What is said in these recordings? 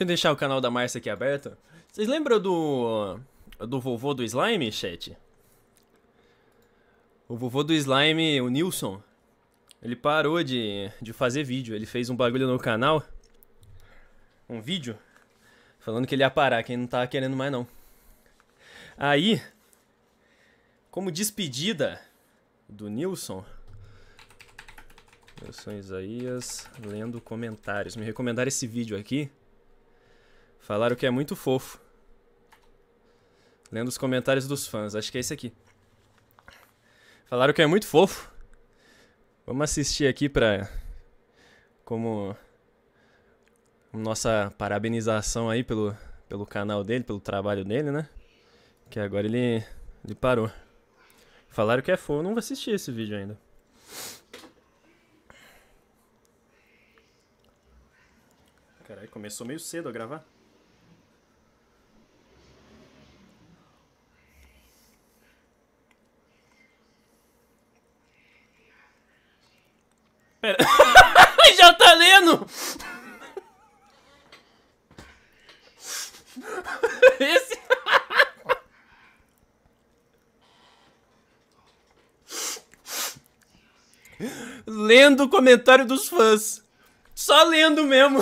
Deixa eu deixar o canal da Márcia aqui aberto. Vocês lembram do. do vovô do slime, chat? O vovô do slime, o Nilson. Ele parou de, de fazer vídeo. Ele fez um bagulho no canal. Um vídeo. Falando que ele ia parar, que ele não tava querendo mais não. Aí. Como despedida do Nilson. Eu sou Isaías lendo comentários. Me recomendaram esse vídeo aqui. Falaram que é muito fofo. Lendo os comentários dos fãs. Acho que é esse aqui. Falaram que é muito fofo. Vamos assistir aqui pra... Como... Nossa parabenização aí pelo, pelo canal dele, pelo trabalho dele, né? Que agora ele, ele parou. Falaram que é fofo. Eu não vou assistir esse vídeo ainda. Caralho, começou meio cedo a gravar. Pera. Já tá lendo! Esse. lendo o comentário dos fãs. Só lendo mesmo.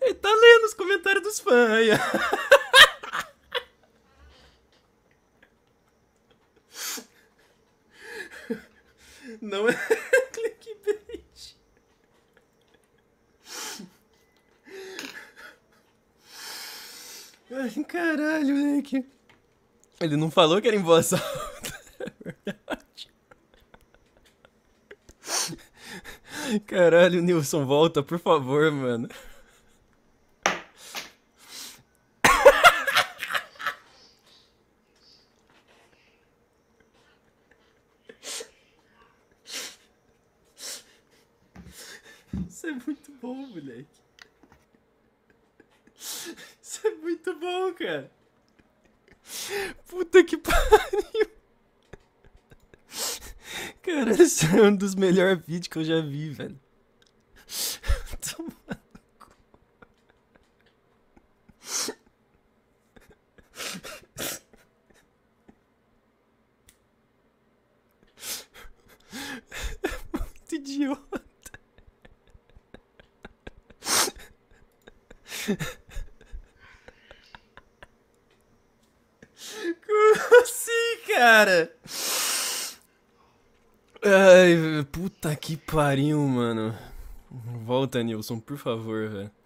Ele tá lendo os comentários dos fãs aí. Não é clickbait. Ai, caralho, moleque. Ele não falou que era em voz alta. É verdade. Caralho, Nilson, volta, por favor, mano. Isso é muito bom, moleque. Isso é muito bom, cara. Puta que pariu. Cara, esse é um dos melhores vídeos que eu já vi, velho. Tô É muito idiota. Como assim, cara? Ai, puta que pariu, mano. Volta, Nilson, por favor, velho.